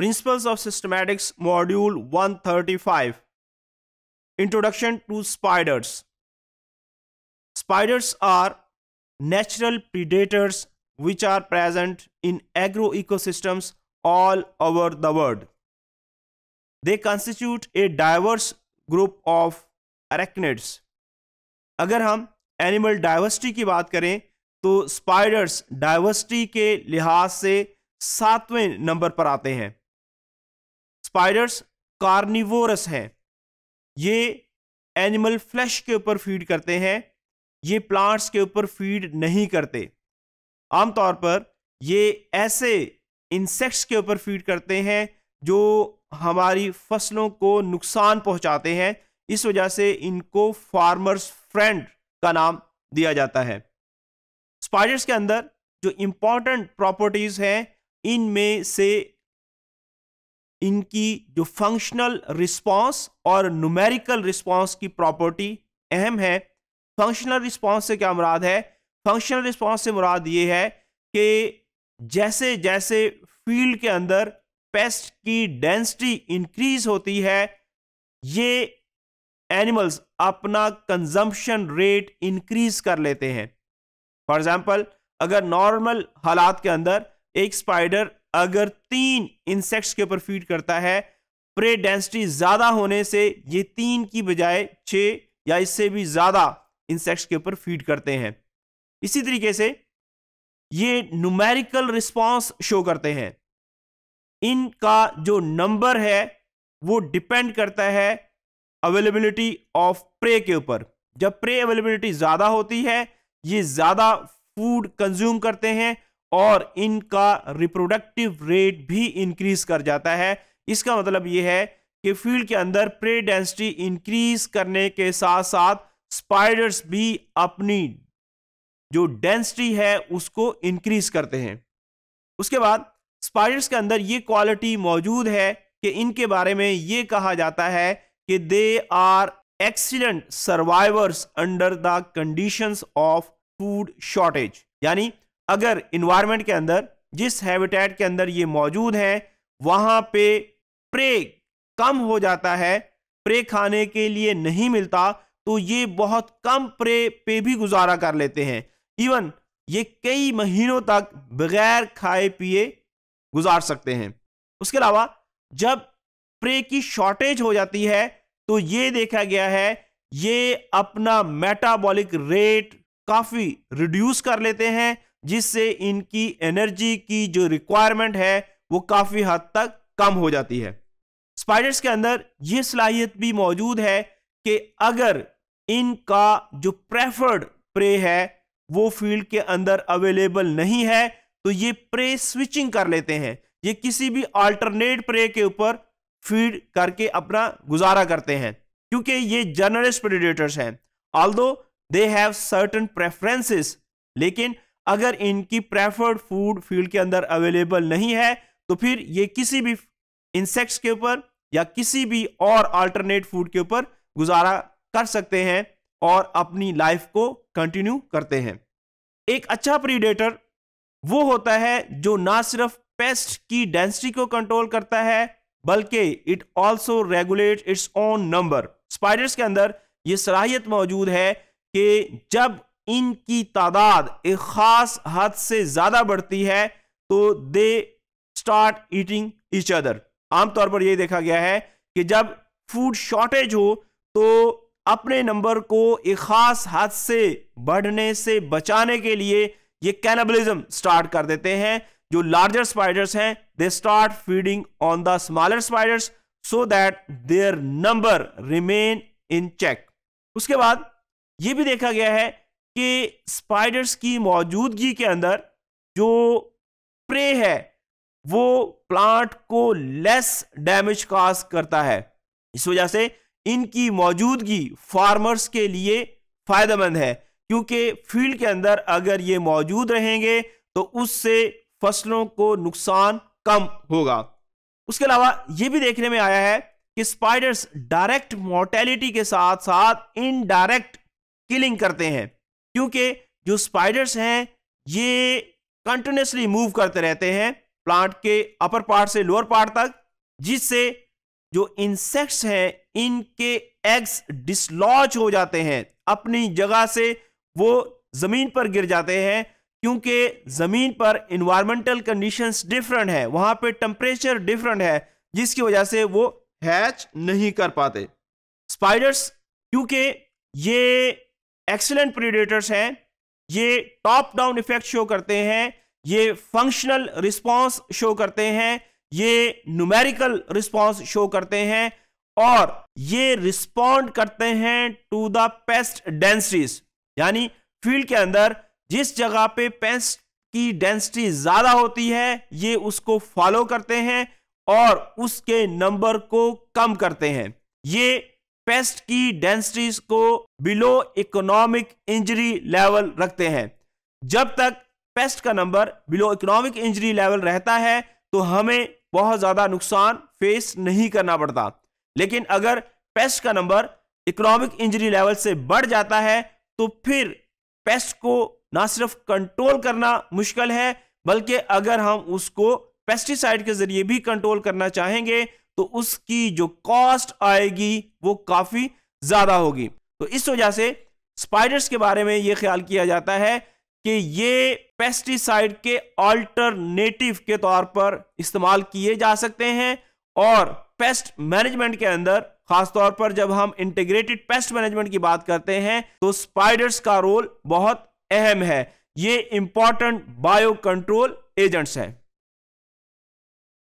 Principles of Systematics Module 135 Introduction to Spiders Spiders are natural predators which are present in agro-ecosystems all over the world. They constitute a diverse group of arachnids. agar hum animal diversity ki baat kare तो spiders diversity के लिहाज से सातवें number पर आते हैं spiders carnivorous हैं ये एनिमल फ्लैश के ऊपर फीड करते हैं ये प्लांट्स के ऊपर फीड नहीं करते आमतौर पर ये ऐसे इंसेक्ट्स के ऊपर फीड करते हैं जो हमारी फसलों को नुकसान पहुंचाते हैं इस वजह से इनको फार्मर्स फ्रेंड का नाम दिया जाता है स्पाइडर्स के अंदर जो इम्पॉर्टेंट प्रॉपर्टीज़ हैं इनमें से इनकी जो फंक्शनल रिस्पांस और न्यूमेरिकल रिस्पांस की प्रॉपर्टी अहम है फंक्शनल रिस्पांस से क्या मुराद है फंक्शनल रिस्पांस से मुराद ये है कि जैसे जैसे फील्ड के अंदर पेस्ट की डेंसिटी इंक्रीज होती है ये एनिमल्स अपना कंजम्पशन रेट इंक्रीज कर लेते हैं फॉर एग्जांपल अगर नॉर्मल हालात के अंदर एक स्पाइडर अगर तीन इंसेक्ट्स के ऊपर फीड करता है प्रे डेंसिटी ज़्यादा होने से ये तीन की बजाय छ या इससे भी ज़्यादा इंसेक्ट्स के ऊपर फीड करते हैं इसी तरीके से ये नुमेरिकल रिस्पांस शो करते हैं इनका जो नंबर है वो डिपेंड करता है अवेलेबिलिटी ऑफ प्रे के ऊपर जब प्रे अवेलेबिलिटी ज़्यादा होती है ये ज़्यादा फूड कंज्यूम करते हैं और इनका रिप्रोडक्टिव रेट भी इंक्रीज कर जाता है इसका मतलब यह है कि फील्ड के अंदर प्रे डेंसिटी इंक्रीज करने के साथ साथ स्पाइडर्स भी अपनी जो डेंसिटी है उसको इंक्रीज करते हैं उसके बाद स्पाइडर्स के अंदर ये क्वालिटी मौजूद है कि इनके बारे में ये कहा जाता है कि they are excellent survivors under the conditions of food shortage यानी अगर इन्वायरमेंट के अंदर जिस हैबिटेट के अंदर ये मौजूद हैं वहाँ पे प्रे कम हो जाता है प्रे खाने के लिए नहीं मिलता तो ये बहुत कम प्रे पे भी गुजारा कर लेते हैं इवन ये कई महीनों तक बगैर खाए पिए गुजार सकते हैं उसके अलावा जब प्रे की शॉर्टेज हो जाती है तो ये देखा गया है ये अपना मेटाबॉलिक रेट काफ़ी रिड्यूस कर लेते हैं जिससे इनकी एनर्जी की जो रिक्वायरमेंट है वो काफ़ी हद तक कम हो जाती है स्पाइडर्स के अंदर ये सलाहियत भी मौजूद है कि अगर इनका जो प्रेफर्ड प्रे है वो फील्ड के अंदर अवेलेबल नहीं है तो ये प्रे स्विचिंग कर लेते हैं ये किसी भी अल्टरनेट प्रे के ऊपर फीड करके अपना गुजारा करते हैं क्योंकि ये जर्नलिस्ट प्रेडेटर्स हैं all they have certain preferences लेकिन अगर इनकी प्रेफर्ड फूड फील्ड के अंदर अवेलेबल नहीं है तो फिर ये किसी भी इंसेक्ट्स के ऊपर या किसी भी और अल्टरनेट फूड के ऊपर गुजारा कर सकते हैं और अपनी लाइफ को कंटिन्यू करते हैं एक अच्छा प्रीडेटर वो होता है जो ना सिर्फ पेस्ट की डेंसिटी को कंट्रोल करता है बल्कि it also regulate its own number spiders के अंदर ये सलाहियत मौजूद है कि जब इनकी तादाद एक खास हद से ज़्यादा बढ़ती है तो they start eating each other आमतौर पर यह देखा गया है कि जब फूड शॉर्टेज हो तो अपने नंबर को एक ख़ास हद से बढ़ने से बचाने के लिए ये कैनबलिज्म स्टार्ट कर देते हैं जो लार्जर स्पाइडर्स हैं they start feeding on the smaller spiders so that their number remain in check उसके बाद ये भी देखा गया है कि स्पाइडर्स की मौजूदगी के अंदर जो प्रे है वो प्लांट को लेस डैमेज काज करता है इस वजह से इनकी मौजूदगी फार्मर्स के लिए फ़ायदेमंद है क्योंकि फील्ड के अंदर अगर ये मौजूद रहेंगे तो उससे फसलों को नुकसान कम होगा उसके अलावा ये भी देखने में आया है कि स्पाइडर्स डायरेक्ट मोर्टेलिटी के साथ साथ इनडायरेक्ट किलिंग करते हैं क्योंकि जो स्पाइडर्स हैं ये कंटिन्यूसली मूव करते रहते हैं प्लांट के अपर पार्ट से लोअर पार्ट तक जिससे जो इंसेक्ट्स हैं इनके एग्स डिसलॉज हो जाते हैं अपनी जगह से वो ज़मीन पर गिर जाते हैं क्योंकि ज़मीन पर इन्वायरमेंटल कंडीशंस डिफरेंट है वहां पे टेम्परेचर डिफरेंट है जिसकी वजह से वो हैच नहीं कर पाते स्पाइडर्स क्योंकि ये एक्सलेंट प्रीडेटर्स हैं ये टॉप डाउन इफेक्ट शो करते हैं ये फंक्शनल रिस्पांस शो करते हैं ये न्यूमेरिकल रिस्पांस शो करते हैं और ये रिस्पॉन्ड करते हैं टू द पेस्ट डेंसिटीज यानी फील्ड के अंदर जिस जगह पे पेस्ट की डेंसिटी ज़्यादा होती है ये उसको फॉलो करते हैं और उसके नंबर को कम करते हैं ये पेस्ट की डेंसिटीज को बिलो इकोनॉमिक इंजरी लेवल रखते हैं जब तक पेस्ट का number below economic injury level रहता है तो हमें बहुत ज़्यादा नुकसान फेस नहीं करना पड़ता लेकिन अगर पेस्ट का नंबर इकोनॉमिक इंजरी लेवल से बढ़ जाता है तो फिर पेस्ट को ना सिर्फ कंट्रोल करना मुश्किल है बल्कि अगर हम उसको पेस्टिसाइड के जरिए भी कंट्रोल करना चाहेंगे तो उसकी जो कॉस्ट आएगी वो काफ़ी ज़्यादा होगी तो इस वजह से स्पाइडर्स के बारे में ये ख्याल किया जाता है कि ये पेस्टिसाइड के अल्टरनेटिव के तौर पर इस्तेमाल किए जा सकते हैं और पेस्ट मैनेजमेंट के अंदर खासतौर पर जब हम इंटीग्रेटेड पेस्ट मैनेजमेंट की बात करते हैं तो स्पाइडर्स का रोल बहुत अहम है ये इंपॉर्टेंट बायो कंट्रोल एजेंट्स है